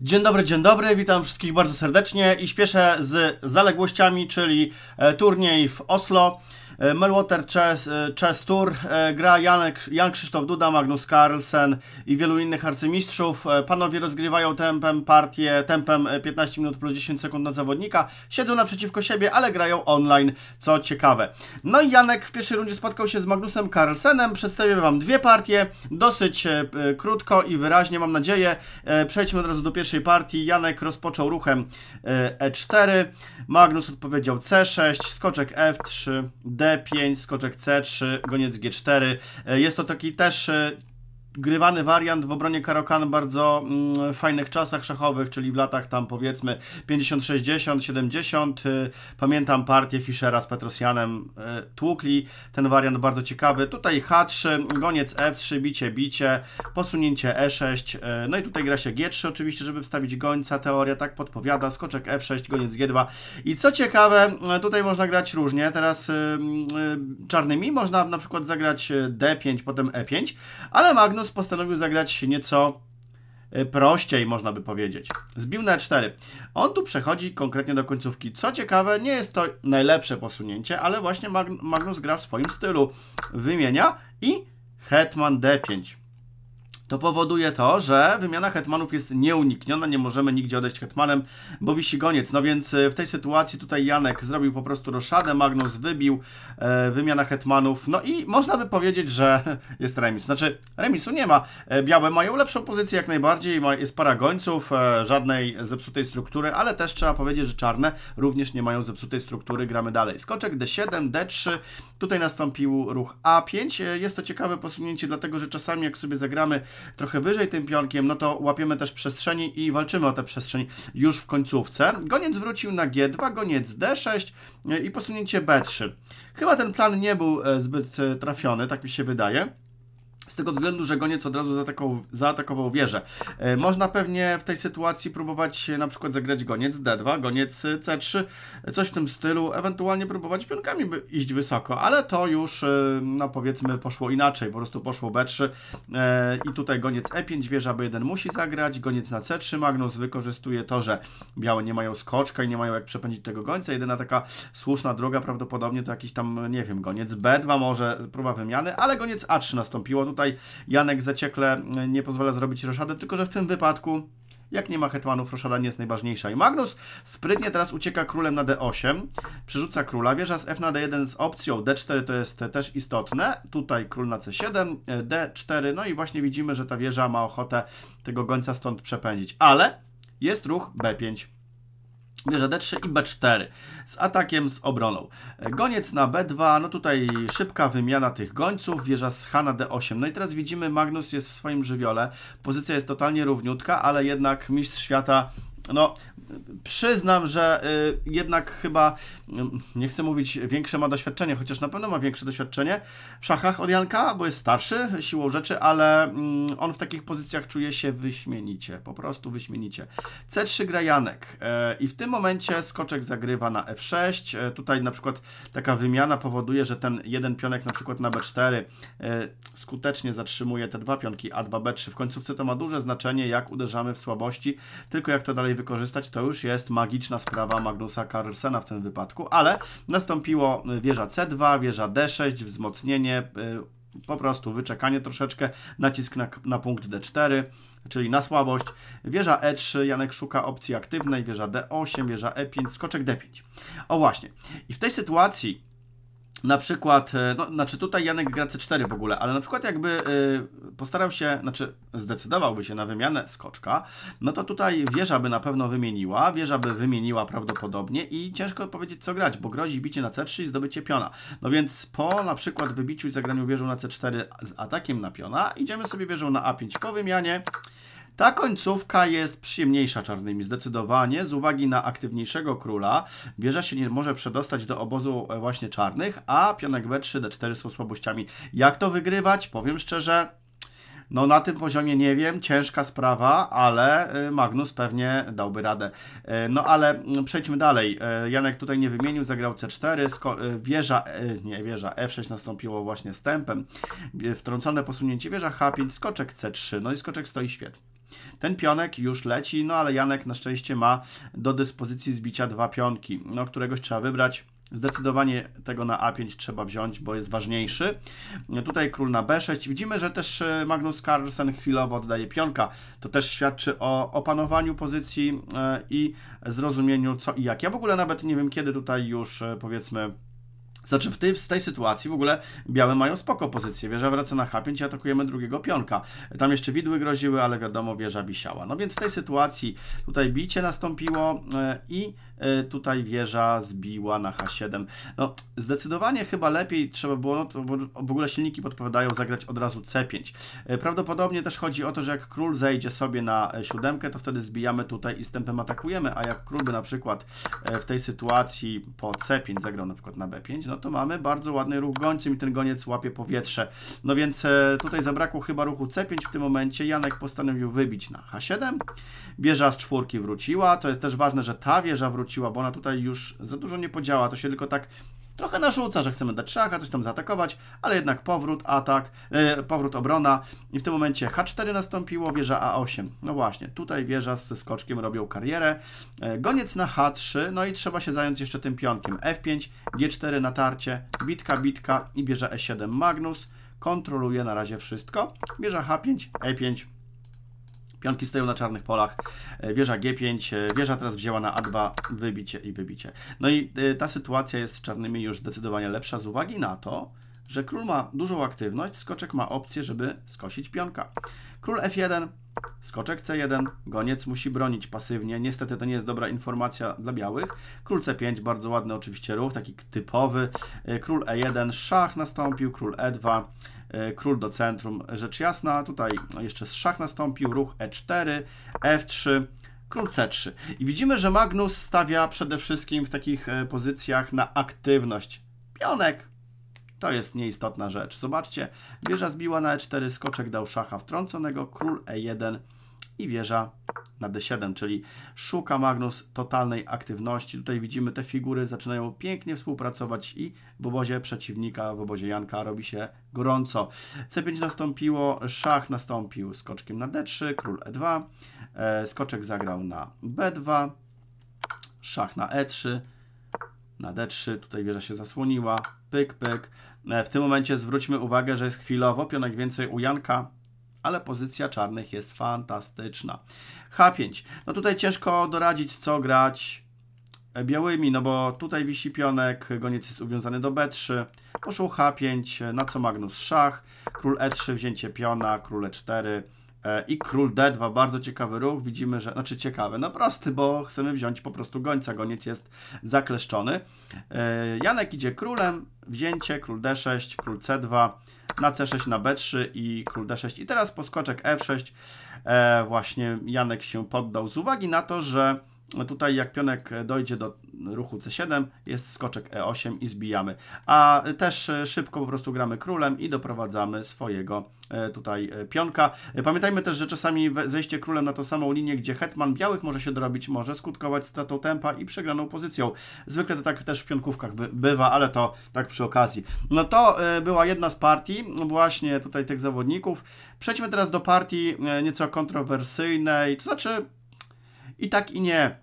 Dzień dobry, dzień dobry, witam wszystkich bardzo serdecznie i śpieszę z zaległościami, czyli e, turniej w Oslo. E, Melwater Chess, e, Chess Tour e, gra Janek, Jan Krzysztof Duda, Magnus Carlsen i wielu innych arcymistrzów. Panowie rozgrywają tempem partię, tempem 15 minut plus 10 sekund na zawodnika. Siedzą naprzeciwko siebie, ale grają online, co ciekawe. No i Janek w pierwszej rundzie spotkał się z Magnusem Carlsenem. Przedstawię Wam dwie partie, dosyć krótko i wyraźnie, mam nadzieję. Przejdźmy od razu do pierwszej partii. Janek rozpoczął ruchem E4, Magnus odpowiedział C6, skoczek F3, D 5 skoczek C3, goniec G4. E, jest to taki też e, grywany wariant w obronie Karokan bardzo mm, fajnych czasach szachowych, czyli w latach tam powiedzmy 50, 60, 70. pamiętam partię Fischera z Petrosjanem y, tłukli. Ten wariant bardzo ciekawy. Tutaj H3, goniec F3, bicie, bicie, posunięcie E6. Y, no i tutaj gra się G3 oczywiście, żeby wstawić gońca. Teoria tak podpowiada. Skoczek F6, goniec G2. I co ciekawe, y, tutaj można grać różnie. Teraz czarnymi można na przykład zagrać D5, potem E5, ale Magnus Rose postanowił zagrać nieco e, prościej, można by powiedzieć. Zbił na 4. On tu przechodzi konkretnie do końcówki. Co ciekawe, nie jest to najlepsze posunięcie, ale właśnie Magnus gra w swoim stylu. Wymienia i hetman d5 to powoduje to, że wymiana hetmanów jest nieunikniona, nie możemy nigdzie odejść hetmanem, bo wisi goniec. No więc e, w tej sytuacji tutaj Janek zrobił po prostu roszadę, Magnus wybił e, wymiana hetmanów, no i można by powiedzieć, że jest remis. Znaczy remisu nie ma, e, białe mają lepszą pozycję jak najbardziej, jest para gońców, e, żadnej zepsutej struktury, ale też trzeba powiedzieć, że czarne również nie mają zepsutej struktury, gramy dalej. Skoczek D7, D3, tutaj nastąpił ruch A5, e, jest to ciekawe posunięcie, dlatego że czasami jak sobie zagramy trochę wyżej tym pionkiem, no to łapiemy też przestrzeni i walczymy o tę przestrzeń już w końcówce. Goniec wrócił na G2, goniec D6 i posunięcie B3. Chyba ten plan nie był e, zbyt e, trafiony, tak mi się wydaje. Z tego względu, że goniec od razu zaatakował, zaatakował wieżę. E, można pewnie w tej sytuacji próbować na przykład zagrać goniec D2, goniec C3, coś w tym stylu, ewentualnie próbować pionkami iść wysoko, ale to już, e, no powiedzmy, poszło inaczej, po prostu poszło B3 e, i tutaj goniec E5, wieża B1 musi zagrać, goniec na C3, Magnus wykorzystuje to, że białe nie mają skoczka i nie mają jak przepędzić tego gońca, jedyna taka słuszna droga prawdopodobnie to jakiś tam, nie wiem, goniec B2 może, próba wymiany, ale goniec A3 nastąpiło, tutaj Tutaj Janek zaciekle e, nie pozwala zrobić roszadę tylko że w tym wypadku jak nie ma hetmanów, roszada nie jest najważniejsza. I Magnus sprytnie teraz ucieka królem na d8, przerzuca króla, wieża z f na d1 z opcją, d4 to jest też istotne, tutaj król na c7, e, d4, no i właśnie widzimy, że ta wieża ma ochotę tego gońca stąd przepędzić, ale jest ruch b5. Wieża D3 i B4 z atakiem, z obroną. Goniec na B2, no tutaj szybka wymiana tych gońców, wieża z H na D8. No i teraz widzimy, Magnus jest w swoim żywiole, pozycja jest totalnie równiutka, ale jednak mistrz świata no przyznam, że y, jednak chyba, y, nie chcę mówić większe ma doświadczenie, chociaż na pewno ma większe doświadczenie w szachach od Janka, bo jest starszy siłą rzeczy, ale mm, on w takich pozycjach czuje się wyśmienicie, po prostu wyśmienicie. C3 gra Janek y, i w tym momencie skoczek zagrywa na F6, tutaj na przykład taka wymiana powoduje, że ten jeden pionek na przykład na B4 skutecznie zatrzymuje te dwa pionki A2, B3. W końcówce to ma duże znaczenie, jak uderzamy w słabości, tylko jak to dalej wykorzystać, to już jest magiczna sprawa Magnusa Carlsena w tym wypadku, ale nastąpiło y, wieża C2, wieża D6, wzmocnienie, y, po prostu wyczekanie troszeczkę, nacisk na, na punkt D4, czyli na słabość. Wieża E3, Janek szuka opcji aktywnej, wieża D8, wieża E5, skoczek D5. O właśnie. I w tej sytuacji na przykład, e, no, znaczy tutaj Janek gra C4 w ogóle, ale na przykład jakby e, postarał się, znaczy zdecydowałby się na wymianę skoczka, no to tutaj wieża by na pewno wymieniła, wieża by wymieniła prawdopodobnie i ciężko powiedzieć co grać, bo grozi bicie na C3 i zdobycie piona. No więc po na przykład wybiciu i zagraniu wieżą na C4 z atakiem na piona, idziemy sobie wieżą na A5 po wymianie, ta końcówka jest przyjemniejsza czarnymi zdecydowanie. Z uwagi na aktywniejszego króla wieża się nie może przedostać do obozu e, właśnie czarnych, a pionek B3, D4 są słabościami. Jak to wygrywać? Powiem szczerze, no na tym poziomie nie wiem, ciężka sprawa, ale e, Magnus pewnie dałby radę. E, no ale mm, przejdźmy dalej. Janek tutaj nie wymienił, zagrał C4, wieża, nie wieża, F6 nastąpiło właśnie stępem. Wtrącone posunięcie wieża H5, skoczek C3, no i skoczek stoi świetnie. Ten pionek już leci, no ale Janek na szczęście ma do dyspozycji zbicia dwa pionki, no któregoś trzeba wybrać. Zdecydowanie tego na A5 trzeba wziąć, bo jest ważniejszy. Tutaj król na B6. Widzimy, że też e, Magnus Carlsen chwilowo oddaje pionka. To też świadczy o opanowaniu pozycji e, i zrozumieniu co i jak. Ja w ogóle nawet nie wiem, kiedy tutaj już e, powiedzmy znaczy w tej, w tej sytuacji w ogóle białe mają spoko pozycję. Wieża wraca na H5 i atakujemy drugiego pionka. Tam jeszcze widły groziły, ale wiadomo, wieża wisiała. No więc w tej sytuacji tutaj bicie nastąpiło e, i e, tutaj wieża zbiła na H7. No zdecydowanie chyba lepiej trzeba było, no to w ogóle silniki podpowiadają zagrać od razu C5. E, prawdopodobnie też chodzi o to, że jak król zejdzie sobie na siódemkę, to wtedy zbijamy tutaj i stępem atakujemy, a jak król by na przykład w tej sytuacji po C5 zagrał na przykład na B5, no to mamy bardzo ładny ruch gońcem i ten goniec łapie powietrze. No więc e, tutaj zabrakło chyba ruchu C5 w tym momencie. Janek postanowił wybić na H7. Wieża z czwórki wróciła. To jest też ważne, że ta wieża wróciła, bo ona tutaj już za dużo nie podziała. To się tylko tak Trochę narzuca, że chcemy dać szacha, coś tam zaatakować, ale jednak powrót, atak, e, powrót, obrona i w tym momencie H4 nastąpiło, wieża A8. No właśnie, tutaj wieża ze skoczkiem robią karierę. Yy, goniec na H3, no i trzeba się zająć jeszcze tym pionkiem. F5, G4 natarcie, bitka, bitka i bierze E7 Magnus. Kontroluje na razie wszystko. Bierze H5, E5, Pionki stoją na czarnych polach, e, wieża G5, e, wieża teraz wzięła na A2, wybicie i wybicie. No i e, ta sytuacja jest z czarnymi już zdecydowanie lepsza z uwagi na to, że król ma dużą aktywność, skoczek ma opcję, żeby skosić pionka. Król F1, Skoczek C1, goniec musi bronić pasywnie. Niestety to nie jest dobra informacja dla białych. Król C5, bardzo ładny oczywiście ruch, taki typowy. E, król E1, szach nastąpił, król E2, e, król do centrum, rzecz jasna. Tutaj jeszcze szach nastąpił, ruch E4, F3, król C3. I widzimy, że Magnus stawia przede wszystkim w takich e, pozycjach na aktywność. Pionek, to jest nieistotna rzecz. Zobaczcie, wieża zbiła na e4, skoczek dał szacha wtrąconego, król e1 i wieża na d7, czyli szuka Magnus totalnej aktywności. Tutaj widzimy, te figury zaczynają pięknie współpracować i w obozie przeciwnika, w obozie Janka robi się gorąco. C5 nastąpiło, szach nastąpił skoczkiem na d3, król e2, e, skoczek zagrał na b2, szach na e3, na d3, tutaj wieża się zasłoniła, pyk, pyk. E, w tym momencie zwróćmy uwagę, że jest chwilowo pionek więcej u Janka, ale pozycja czarnych jest fantastyczna. H5. No tutaj ciężko doradzić, co grać białymi, no bo tutaj wisi pionek, goniec jest uwiązany do B3, poszło H5, na co Magnus szach, król E3, wzięcie piona, król E4, E, i Król D2, bardzo ciekawy ruch, widzimy, że, znaczy ciekawy, no prosty, bo chcemy wziąć po prostu gońca, goniec jest zakleszczony. E, Janek idzie królem, wzięcie, król D6, król C2, na C6, na B3 i król D6 i teraz poskoczek F6, e, właśnie Janek się poddał z uwagi na to, że tutaj jak pionek dojdzie do ruchu c7, jest skoczek e8 i zbijamy. A też e, szybko po prostu gramy królem i doprowadzamy swojego e, tutaj e, pionka. Pamiętajmy też, że czasami zejście królem na tą samą linię, gdzie hetman białych może się dorobić, może skutkować stratą tempa i przegraną pozycją. Zwykle to tak też w pionkówkach by, bywa, ale to tak przy okazji. No to była jedna z partii no właśnie tutaj tych zawodników. Przejdźmy teraz do partii nieco kontrowersyjnej, to znaczy i tak i nie.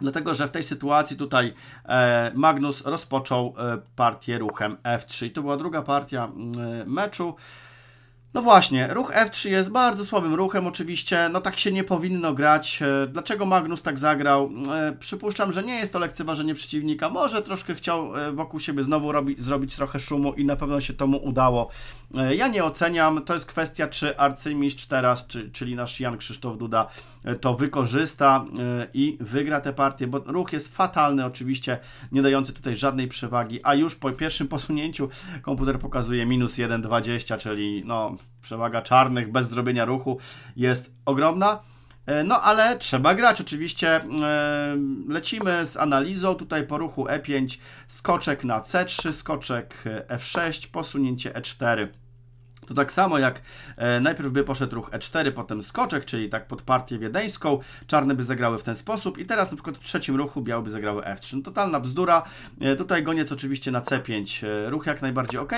Dlatego, że w tej sytuacji tutaj e, Magnus rozpoczął e, partię ruchem F3. I to była druga partia e, meczu. No właśnie, ruch F3 jest bardzo słabym ruchem oczywiście, no tak się nie powinno grać. E, dlaczego Magnus tak zagrał? E, przypuszczam, że nie jest to lekceważenie przeciwnika, może troszkę chciał e, wokół siebie znowu robi, zrobić trochę szumu i na pewno się to mu udało. Ja nie oceniam, to jest kwestia czy arcymistrz teraz, czy, czyli nasz Jan Krzysztof Duda to wykorzysta i wygra tę partię, bo ruch jest fatalny oczywiście, nie dający tutaj żadnej przewagi, a już po pierwszym posunięciu komputer pokazuje minus 1,20, czyli no przewaga czarnych bez zrobienia ruchu jest ogromna. E, no ale trzeba grać oczywiście. E, lecimy z analizą. Tutaj po ruchu E5 skoczek na C3, skoczek e, F6, posunięcie E4. To tak samo jak e, najpierw by poszedł ruch E4, potem skoczek, czyli tak pod partię wiedeńską, czarne by zagrały w ten sposób i teraz na przykład w trzecim ruchu białe by zagrały e F3. No, totalna bzdura. E, tutaj goniec oczywiście na C5, ruch jak najbardziej ok.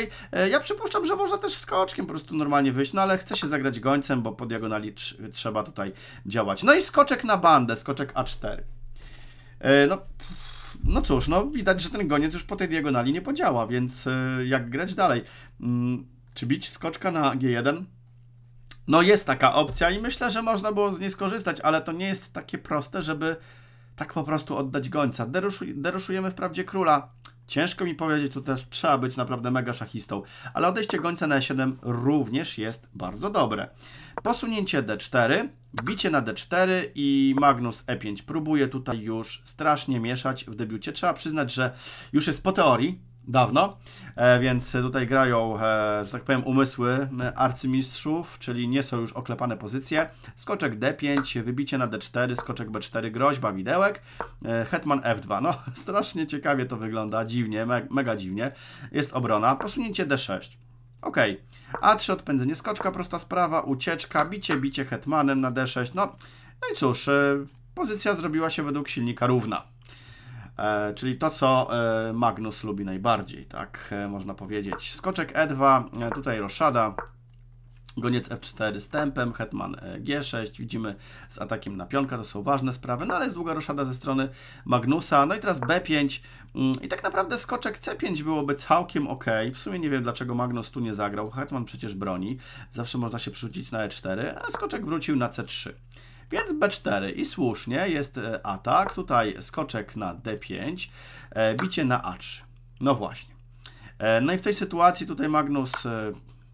ja przypuszczam, że można też skoczkiem po prostu normalnie wyjść, no ale chce się zagrać gońcem, bo po diagonali tr trzeba tutaj działać. No i skoczek na bandę, skoczek A4. no... no cóż, no widać, że ten goniec już po tej diagonali nie podziała, więc jak grać dalej? Mm, czy bić skoczka na G1? No jest taka opcja i myślę, że można było z niej skorzystać, ale to nie jest takie proste, żeby tak po prostu oddać gońca. Deruszu, deruszujemy wprawdzie króla. Ciężko mi powiedzieć, tu też trzeba być naprawdę mega szachistą. Ale odejście gońca na E7 również jest bardzo dobre. Posunięcie D4, bicie na D4 i Magnus E5 próbuje tutaj już strasznie mieszać w debiucie. Trzeba przyznać, że już jest po teorii, dawno, e, więc tutaj grają, e, że tak powiem, umysły arcymistrzów, czyli nie są już oklepane pozycje. Skoczek D5, wybicie na D4, skoczek B4, groźba, widełek, e, hetman F2. No, strasznie ciekawie to wygląda, dziwnie, me mega dziwnie. Jest obrona, posunięcie D6. Ok, A3 odpędzenie skoczka, prosta sprawa, ucieczka, bicie, bicie hetmanem na D6. No, no i cóż, pozycja zrobiła się według silnika równa. E, czyli to, co e, Magnus lubi najbardziej, tak e, można powiedzieć. Skoczek E2, tutaj roszada, goniec F4 z tempem, hetman G6, widzimy z atakiem na pionka, to są ważne sprawy, no ale jest długa roszada ze strony Magnusa, no i teraz B5 mm, i tak naprawdę skoczek C5 byłoby całkiem ok, w sumie nie wiem dlaczego Magnus tu nie zagrał, hetman przecież broni, zawsze można się przerzucić na E4, a skoczek wrócił na C3. Więc B4 i słusznie jest e, atak. Tutaj skoczek na D5, e, bicie na A3. No właśnie. E, no i w tej sytuacji tutaj Magnus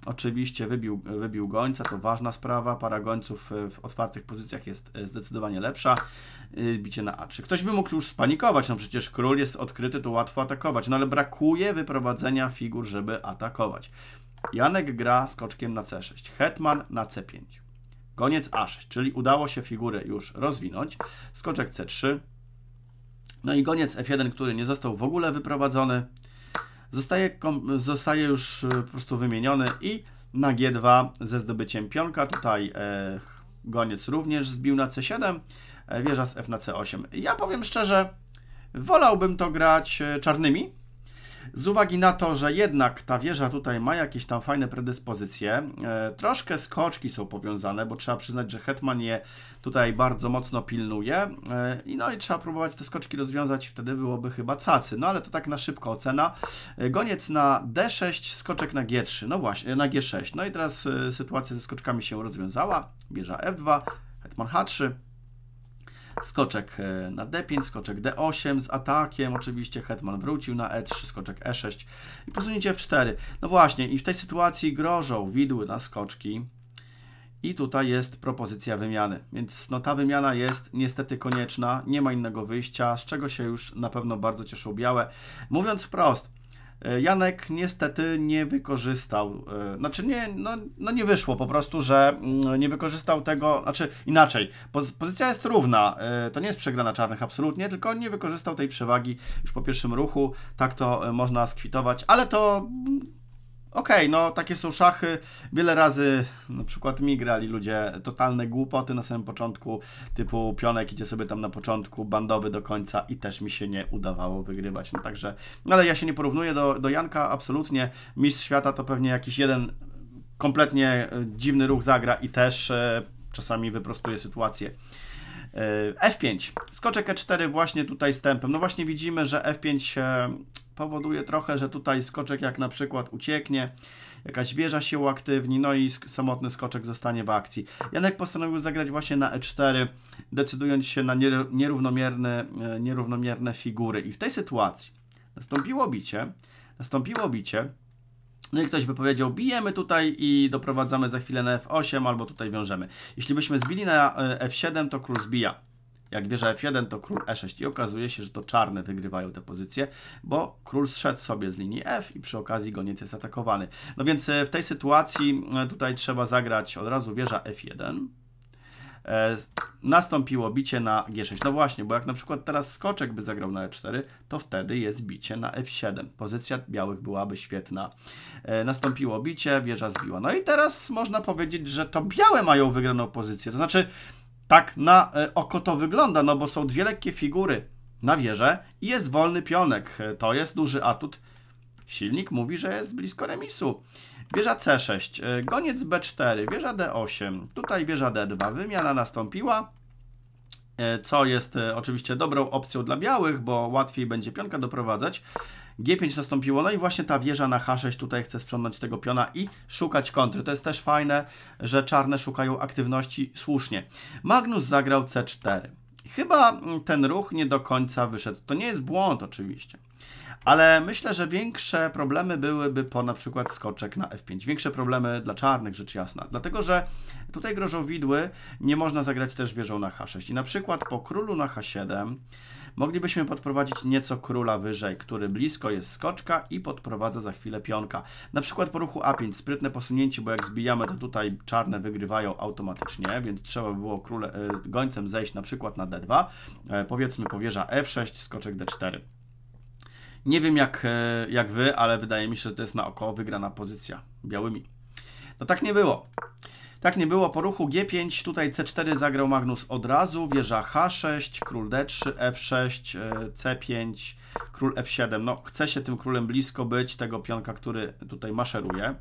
oczywiście wybił, wybił gońca, to ważna sprawa. Para gońców w otwartych pozycjach jest zdecydowanie lepsza. Bicie na A3. Ktoś by mógł już spanikować, no przecież król jest odkryty, to łatwo atakować. No ale brakuje wyprowadzenia figur, żeby atakować. Janek gra skoczkiem na C6, Hetman na C5. Koniec A6, czyli udało się figurę już rozwinąć. Skoczek C3. No i goniec F1, który nie został w ogóle wyprowadzony. Zostaje, zostaje już e, po prostu wymieniony i na G2 ze zdobyciem pionka. Tutaj e, goniec również zbił na C7, e, wieża z F na C8. Ja powiem szczerze, wolałbym to grać e, czarnymi, z uwagi na to, że jednak ta wieża tutaj ma jakieś tam fajne predyspozycje, e, troszkę skoczki są powiązane, bo trzeba przyznać, że Hetman je tutaj bardzo mocno pilnuje e, i no i trzeba próbować te skoczki rozwiązać, wtedy byłoby chyba cacy, no ale to tak na szybko ocena. E, goniec na D6, skoczek na G3, no właśnie, na G6. No i teraz sytuacja ze skoczkami się rozwiązała, Wieża F2, Hetman H3, Skoczek e, na D5, skoczek D8 z atakiem, oczywiście hetman wrócił na E3, skoczek E6 i posunięcie F4. No właśnie, i w tej sytuacji grożą widły na skoczki i tutaj jest propozycja wymiany. Więc no, ta wymiana jest niestety konieczna, nie ma innego wyjścia, z czego się już na pewno bardzo cieszą białe. Mówiąc wprost, E, Janek niestety nie wykorzystał, e, znaczy nie, no, no nie wyszło po prostu, że mm, nie wykorzystał tego, znaczy inaczej, pozycja jest równa, e, to nie jest przegrana czarnych absolutnie, tylko nie wykorzystał tej przewagi już po pierwszym ruchu, tak to można skwitować, ale to mm, okej, okay, no takie są szachy. Wiele razy na przykład mi grali ludzie totalne głupoty na samym początku, typu pionek idzie sobie tam na początku, bandowy do końca i też mi się nie udawało wygrywać. No także, no ale ja się nie porównuję do, do Janka, absolutnie. Mistrz świata to pewnie jakiś jeden kompletnie e, dziwny ruch zagra i też e, czasami wyprostuje sytuację. E, F5. Skoczek E4 właśnie tutaj z tempem. No właśnie widzimy, że F5 powoduje trochę, że tutaj skoczek jak na przykład ucieknie, jakaś wieża się uaktywni, no i samotny skoczek zostanie w akcji. Janek postanowił zagrać właśnie na E4, decydując się na nierównomierne, e, nierównomierne figury. I w tej sytuacji nastąpiło bicie, nastąpiło bicie, no i ktoś by powiedział, bijemy tutaj i doprowadzamy za chwilę na F8 albo tutaj wiążemy. Jeśli byśmy zbili na e, F7, to król zbija. Jak wieża F1, to król E6 i okazuje się, że to czarne wygrywają te pozycje, bo król zszedł sobie z linii F i przy okazji goniec jest atakowany. No więc e, w tej sytuacji e, tutaj trzeba zagrać od razu wieża F1, E, nastąpiło bicie na G6. No właśnie, bo jak na przykład teraz skoczek by zagrał na E4, to wtedy jest bicie na F7. Pozycja białych byłaby świetna. E, nastąpiło bicie, wieża zbiła. No i teraz można powiedzieć, że to białe mają wygraną pozycję. To znaczy, tak na e, oko to wygląda, no bo są dwie lekkie figury na wieżę i jest wolny pionek. To jest duży atut Silnik mówi, że jest blisko remisu. Wieża C6, e, goniec B4, wieża D8, tutaj wieża D2. Wymiana nastąpiła, e, co jest e, oczywiście dobrą opcją dla białych, bo łatwiej będzie pionka doprowadzać. G5 nastąpiło, no i właśnie ta wieża na H6 tutaj chce sprzątnąć tego piona i szukać kontry. To jest też fajne, że czarne szukają aktywności słusznie. Magnus zagrał C4. Chyba mm, ten ruch nie do końca wyszedł. To nie jest błąd oczywiście. Ale myślę, że większe problemy byłyby po na przykład skoczek na F5. Większe problemy dla czarnych, rzecz jasna. Dlatego, że tutaj grożą widły, nie można zagrać też wieżą na H6. I na przykład po królu na H7 moglibyśmy podprowadzić nieco króla wyżej, który blisko jest skoczka i podprowadza za chwilę pionka. Na przykład po ruchu A5, sprytne posunięcie, bo jak zbijamy, to tutaj czarne wygrywają automatycznie, więc trzeba było króle, e, gońcem zejść na przykład na D2, e, powiedzmy powierza F6, skoczek D4. Nie wiem jak, e, jak wy, ale wydaje mi się, że to jest na oko wygrana pozycja białymi. No tak nie było. Tak nie było. Po ruchu G5 tutaj C4 zagrał Magnus od razu. Wieża H6, król D3, F6, C5, król F7. No chce się tym królem blisko być, tego pionka, który tutaj maszeruje.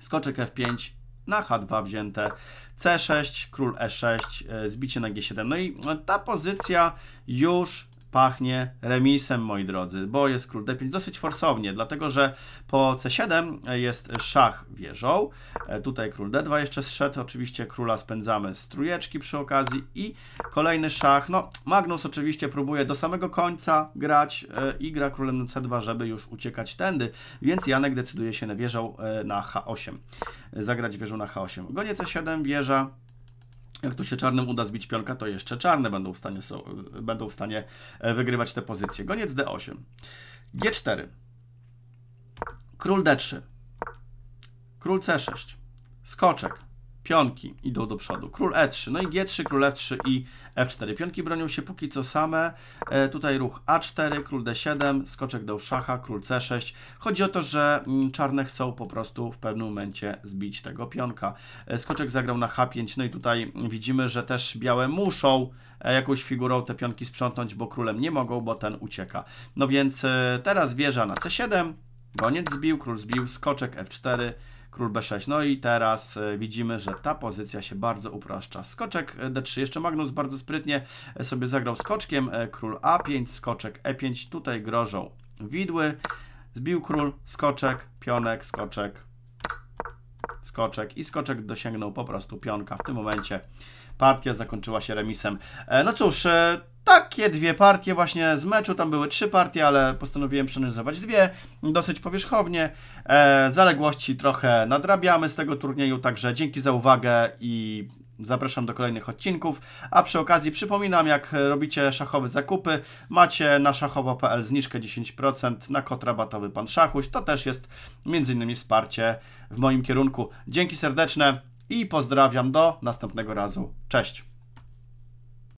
Skoczek F5, na H2 wzięte, C6, król E6, e, zbicie na G7. No i ta pozycja już pachnie remisem, moi drodzy, bo jest król d5 dosyć forsownie, dlatego że po c7 jest szach wieżą, e, tutaj król d2 jeszcze zszedł, oczywiście króla spędzamy z trujeczki przy okazji i kolejny szach, no Magnus oczywiście próbuje do samego końca grać e, i gra królem na c2, żeby już uciekać tędy, więc Janek decyduje się na wieżą e, na h8, zagrać wieżą na h8, gonie c7, wieża, jak tu się czarnym uda zbić pionka, to jeszcze czarne będą w stanie, są, y, będą w stanie e, wygrywać te pozycje. Goniec d8. g4. Król d3. Król c6. Skoczek pionki idą do przodu. Król E3, no i G3, król F3 i F4. Pionki bronią się póki co same. E, tutaj ruch A4, król D7, skoczek do szacha, król C6. Chodzi o to, że mm, czarne chcą po prostu w pewnym momencie zbić tego pionka. E, skoczek zagrał na H5, no i tutaj widzimy, że też białe muszą e, jakąś figurą te pionki sprzątnąć, bo królem nie mogą, bo ten ucieka. No więc e, teraz wieża na C7, goniec zbił, król zbił, skoczek F4, król b6. No i teraz e, widzimy, że ta pozycja się bardzo upraszcza. Skoczek e, d3. Jeszcze Magnus bardzo sprytnie e, sobie zagrał skoczkiem. Król a5, skoczek e5. Tutaj grożą widły. Zbił król, skoczek, pionek, skoczek, skoczek i skoczek dosięgnął po prostu pionka. W tym momencie partia zakończyła się remisem. E, no cóż, e, takie dwie partie właśnie z meczu, tam były trzy partie, ale postanowiłem przeanalizować dwie, dosyć powierzchownie. E, zaległości trochę nadrabiamy z tego turnieju, także dzięki za uwagę i Zapraszam do kolejnych odcinków, a przy okazji przypominam, jak robicie szachowe zakupy, macie na szachowo.pl zniżkę 10% na kod rabatowy Pan Szachuś, to też jest m.in. wsparcie w moim kierunku. Dzięki serdeczne i pozdrawiam do następnego razu. Cześć!